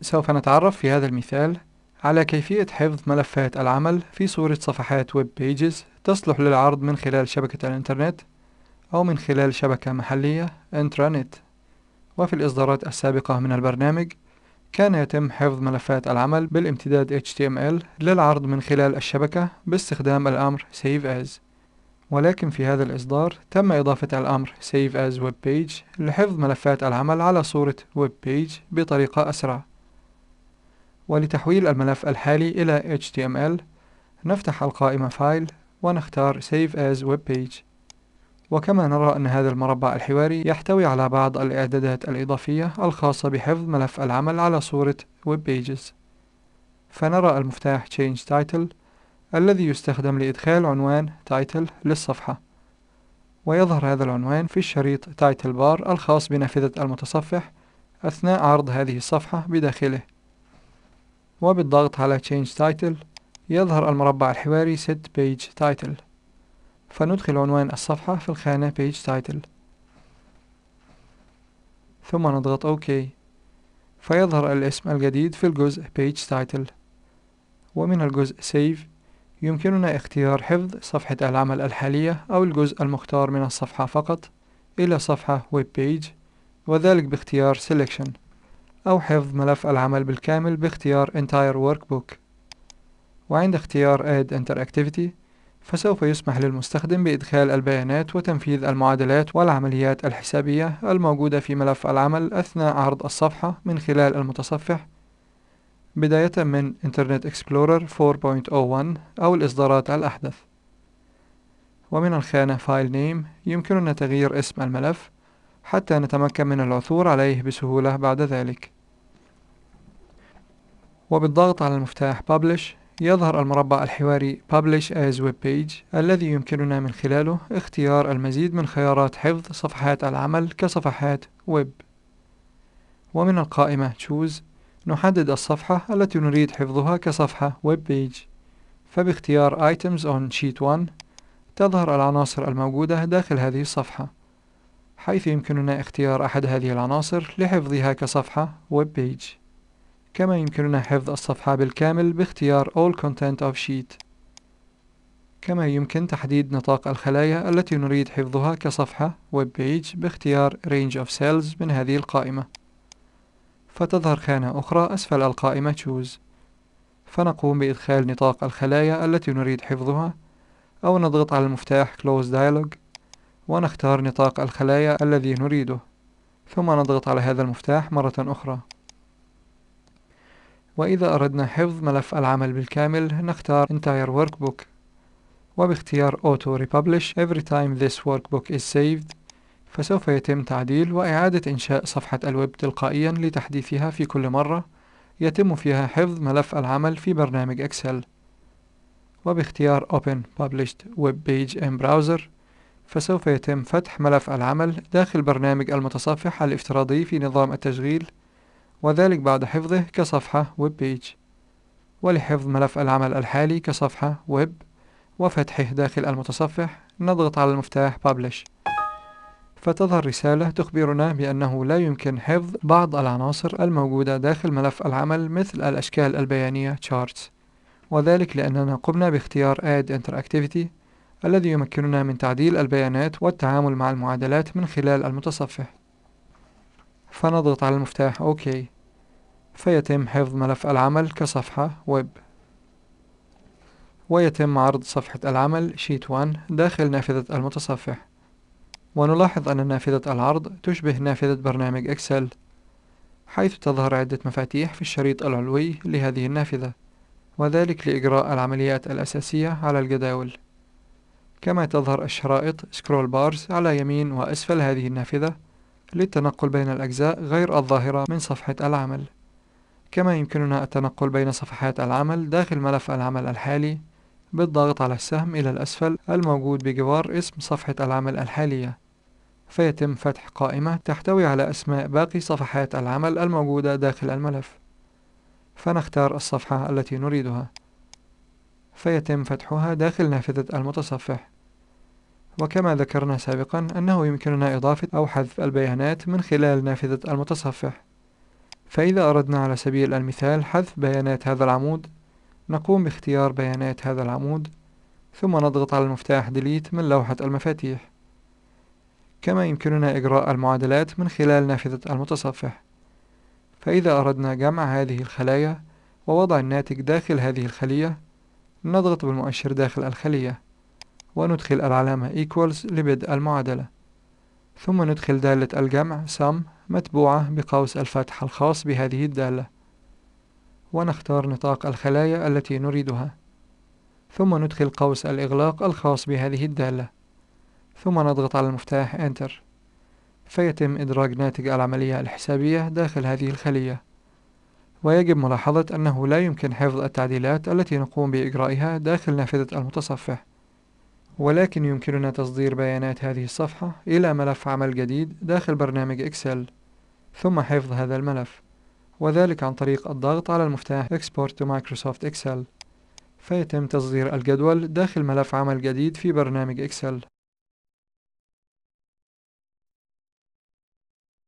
سوف نتعرف في هذا المثال على كيفية حفظ ملفات العمل في صورة صفحات ويب بيجز تصلح للعرض من خلال شبكة الإنترنت أو من خلال شبكة محلية إنترانت وفي الإصدارات السابقة من البرنامج كان يتم حفظ ملفات العمل بالامتداد HTML للعرض من خلال الشبكة باستخدام الأمر Save As ولكن في هذا الإصدار تم إضافة الأمر Save As Web Page لحفظ ملفات العمل على صورة Web Page بطريقة أسرع ولتحويل الملف الحالي إلى HTML نفتح القائمة فايل ونختار Save as Web Page وكما نرى أن هذا المربع الحواري يحتوي على بعض الإعدادات الإضافية الخاصة بحفظ ملف العمل على صورة Web Pages فنرى المفتاح Change Title الذي يستخدم لإدخال عنوان Title للصفحة ويظهر هذا العنوان في الشريط Title Bar الخاص بنافذة المتصفح أثناء عرض هذه الصفحة بداخله وبالضغط على Change Title يظهر المربع الحواري Set Page Title فندخل عنوان الصفحة في الخانة Page Title ثم نضغط OK فيظهر الاسم الجديد في الجزء Page Title ومن الجزء Save يمكننا اختيار حفظ صفحة العمل الحالية أو الجزء المختار من الصفحة فقط إلى صفحة Web Page وذلك باختيار Selection أو حفظ ملف العمل بالكامل باختيار Entire Workbook وعند اختيار Add Interactivity فسوف يسمح للمستخدم بإدخال البيانات وتنفيذ المعادلات والعمليات الحسابية الموجودة في ملف العمل أثناء عرض الصفحة من خلال المتصفح بداية من Internet Explorer 4.01 أو الإصدارات الأحدث ومن الخانة File Name يمكننا تغيير اسم الملف حتى نتمكن من العثور عليه بسهولة بعد ذلك وبالضغط على المفتاح Publish يظهر المربع الحواري Publish as Web Page الذي يمكننا من خلاله اختيار المزيد من خيارات حفظ صفحات العمل كصفحات ويب ومن القائمة Choose نحدد الصفحة التي نريد حفظها كصفحة Web Page فباختيار Items on Sheet 1 تظهر العناصر الموجودة داخل هذه الصفحة حيث يمكننا اختيار أحد هذه العناصر لحفظها كصفحة Web Page كما يمكننا حفظ الصفحة بالكامل باختيار All Content of Sheet كما يمكن تحديد نطاق الخلايا التي نريد حفظها كصفحة Web Page باختيار Range of Cells من هذه القائمة فتظهر خانة أخرى أسفل القائمة Choose فنقوم بإدخال نطاق الخلايا التي نريد حفظها أو نضغط على المفتاح Close Dialog ونختار نطاق الخلايا الذي نريده ثم نضغط على هذا المفتاح مرة أخرى وإذا أردنا حفظ ملف العمل بالكامل نختار Entire Workbook وباختيار Auto Republish Every time this workbook is saved فسوف يتم تعديل وإعادة إنشاء صفحة الويب تلقائيا لتحديثها في كل مرة يتم فيها حفظ ملف العمل في برنامج إكسل وباختيار Open Published Web Page in Browser فسوف يتم فتح ملف العمل داخل برنامج المتصفح الافتراضي في نظام التشغيل وذلك بعد حفظه كصفحة ويب بيج ولحفظ ملف العمل الحالي كصفحة ويب وفتحه داخل المتصفح نضغط على المفتاح Publish فتظهر رسالة تخبرنا بأنه لا يمكن حفظ بعض العناصر الموجودة داخل ملف العمل مثل الأشكال البيانية Charts وذلك لأننا قمنا باختيار Add Interactivity الذي يمكننا من تعديل البيانات والتعامل مع المعادلات من خلال المتصفح فنضغط على المفتاح OK فيتم حفظ ملف العمل كصفحة ويب ويتم عرض صفحة العمل Sheet 1 داخل نافذة المتصفح ونلاحظ أن نافذة العرض تشبه نافذة برنامج إكسل حيث تظهر عدة مفاتيح في الشريط العلوي لهذه النافذة وذلك لإجراء العمليات الأساسية على الجداول كما تظهر الشرائط Scroll Bars على يمين وأسفل هذه النافذة للتنقل بين الأجزاء غير الظاهرة من صفحة العمل كما يمكننا التنقل بين صفحات العمل داخل ملف العمل الحالي بالضغط على السهم إلى الأسفل الموجود بجوار اسم صفحة العمل الحالية فيتم فتح قائمة تحتوي على أسماء باقي صفحات العمل الموجودة داخل الملف فنختار الصفحة التي نريدها فيتم فتحها داخل نافذة المتصفح وكما ذكرنا سابقا أنه يمكننا إضافة أو حذف البيانات من خلال نافذة المتصفح فإذا أردنا على سبيل المثال حذف بيانات هذا العمود نقوم باختيار بيانات هذا العمود ثم نضغط على المفتاح Delete من لوحة المفاتيح كما يمكننا إجراء المعادلات من خلال نافذة المتصفح فإذا أردنا جمع هذه الخلايا ووضع الناتج داخل هذه الخلية نضغط بالمؤشر داخل الخلية وندخل العلامة equals لبدء المعادلة ثم ندخل دالة الجمع sum متبوعة بقوس الفتح الخاص بهذه الدالة ونختار نطاق الخلايا التي نريدها ثم ندخل قوس الإغلاق الخاص بهذه الدالة ثم نضغط على المفتاح Enter فيتم إدراج ناتج العملية الحسابية داخل هذه الخلية ويجب ملاحظة أنه لا يمكن حفظ التعديلات التي نقوم بإجرائها داخل نافذة المتصفح ولكن يمكننا تصدير بيانات هذه الصفحة إلى ملف عمل جديد داخل برنامج إكسل ثم حفظ هذا الملف وذلك عن طريق الضغط على المفتاح Export to Microsoft Excel فيتم تصدير الجدول داخل ملف عمل جديد في برنامج إكسل